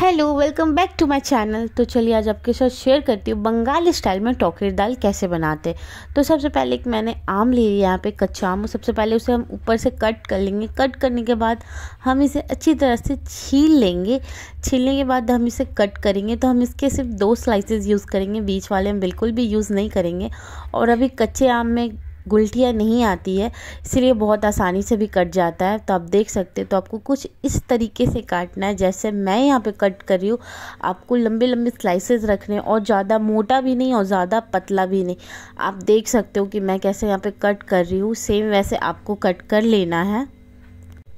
hello welcome back to my channel तो चलिए आज आपके साथ शेयर करती हूँ बंगाल स्टाइल में टोकरी दाल कैसे बनाते तो सबसे पहले एक मैंने आम ले लिया यहाँ पे कच्चा आम सबसे पहले उसे हम ऊपर से कट कर लेंगे कट करने के बाद हम इसे अच्छी तरह से छील लेंगे छीलने के बाद हम इसे कट करेंगे तो हम इसके सिर्फ दो स्लाइसिस यूज़ करेंगे बीच वाले हम बिल्कुल भी यूज़ नहीं करेंगे और अभी कच्चे आम में गुलटियाँ नहीं आती है इसलिए बहुत आसानी से भी कट जाता है तो आप देख सकते हैं तो आपको कुछ इस तरीके से काटना है जैसे मैं यहाँ पे कट कर रही हूँ आपको लंबे लंबे स्लाइसेस रखने और ज़्यादा मोटा भी नहीं और ज़्यादा पतला भी नहीं आप देख सकते हो कि मैं कैसे यहाँ पे कट कर रही हूँ सेम वैसे आपको कट कर लेना है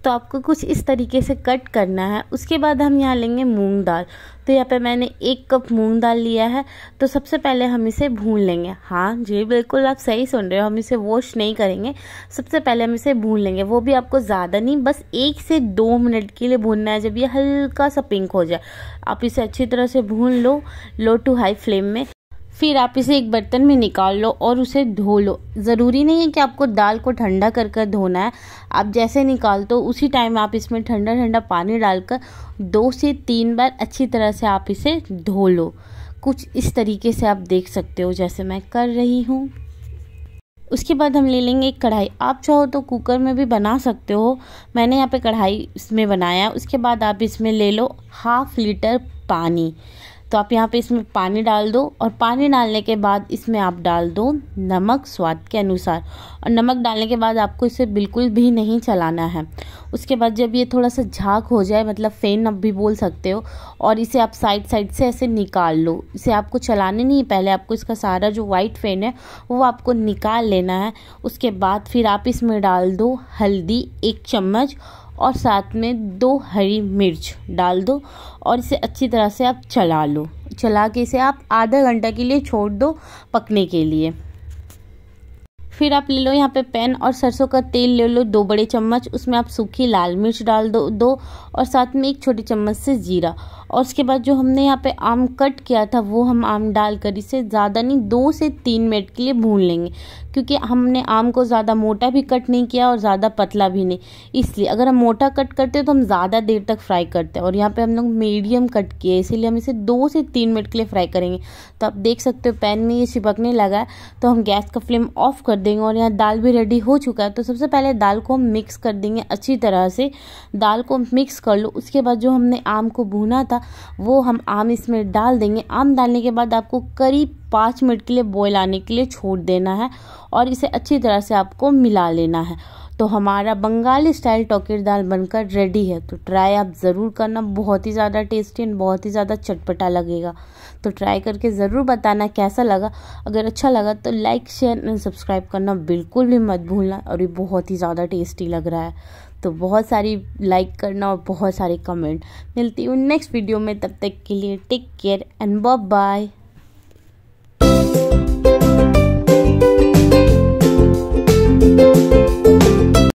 तो आपको कुछ इस तरीके से कट करना है उसके बाद हम यहाँ लेंगे मूंग दाल तो यहाँ पे मैंने एक कप मूंग दाल लिया है तो सबसे पहले हम इसे भून लेंगे हाँ जी बिल्कुल आप सही सुन रहे हो हम इसे वॉश नहीं करेंगे सबसे पहले हम इसे भून लेंगे वो भी आपको ज़्यादा नहीं बस एक से दो मिनट के लिए भूनना है जब ये हल्का सा पिंक हो जाए आप इसे अच्छी तरह से भून लो लो टू हाई फ्लेम में फिर आप इसे एक बर्तन में निकाल लो और उसे धो लो ज़रूरी नहीं है कि आपको दाल को ठंडा कर कर धोना है आप जैसे निकालते हो उसी टाइम आप इसमें ठंडा ठंडा पानी डालकर दो से तीन बार अच्छी तरह से आप इसे धो लो कुछ इस तरीके से आप देख सकते हो जैसे मैं कर रही हूँ उसके बाद हम ले लेंगे एक कढ़ाई आप चाहो तो कुकर में भी बना सकते हो मैंने यहाँ पे कढ़ाई इसमें बनाया उसके बाद आप इसमें ले लो हाफ लीटर पानी तो आप यहाँ पे इसमें पानी डाल दो और पानी डालने के बाद इसमें आप डाल दो नमक स्वाद के अनुसार और नमक डालने के बाद आपको इसे बिल्कुल भी नहीं चलाना है उसके बाद जब ये थोड़ा सा झाग हो जाए मतलब फेन अब भी बोल सकते हो और इसे आप साइड साइड से ऐसे निकाल लो इसे आपको चलाने नहीं पहले आपको इसका सारा जो वाइट फेन है वो आपको निकाल लेना है उसके बाद फिर आप इसमें डाल दो हल्दी एक चम्मच और साथ में दो हरी मिर्च डाल दो और इसे अच्छी तरह से आप चला लो चला के इसे आप आधा घंटा के लिए छोड़ दो पकने के लिए फिर आप ले लो यहाँ पे पैन और सरसों का तेल ले लो दो बड़े चम्मच उसमें आप सूखी लाल मिर्च डाल दो दो और साथ में एक छोटे चम्मच से जीरा और उसके बाद जो हमने यहाँ पे आम कट किया था वो हम आम डालकर इसे ज़्यादा नहीं दो से तीन मिनट के लिए भून लेंगे क्योंकि हमने आम को ज़्यादा मोटा भी कट नहीं किया और ज़्यादा पतला भी नहीं इसलिए अगर हम मोटा कट करते हैं तो हम ज़्यादा देर तक फ्राई करते हैं और यहाँ पे हम लोग मीडियम कट किए इसीलिए हम इसे दो से तीन मिनट के लिए फ्राई करेंगे तो आप देख सकते हो पैन में ये चिपकने लगा है तो हम गैस का फ्लेम ऑफ कर देंगे और यहाँ दाल भी रेडी हो चुका है तो सबसे पहले दाल को हम मिक्स कर देंगे अच्छी तरह से दाल को मिक्स कर लो उसके बाद जो हमने आम को भूना था वो हम आम इसमें डाल देंगे आम डालने के बाद आपको करीब पाँच मिनट के लिए बॉयल आने के लिए छोड़ देना है और इसे अच्छी तरह से आपको मिला लेना है तो हमारा बंगाली स्टाइल टोकेर दाल बनकर रेडी है तो ट्राई आप ज़रूर करना बहुत ही ज़्यादा टेस्टी और बहुत ही ज़्यादा चटपटा लगेगा तो ट्राई करके ज़रूर बताना कैसा लगा अगर अच्छा लगा तो लाइक शेयर एंड सब्सक्राइब करना बिल्कुल भी मत भूलना और ये बहुत ही ज़्यादा टेस्टी लग रहा है तो बहुत सारी लाइक करना और बहुत सारे कमेंट मिलती हूँ नेक्स्ट वीडियो में तब तक के लिए take care and bye bye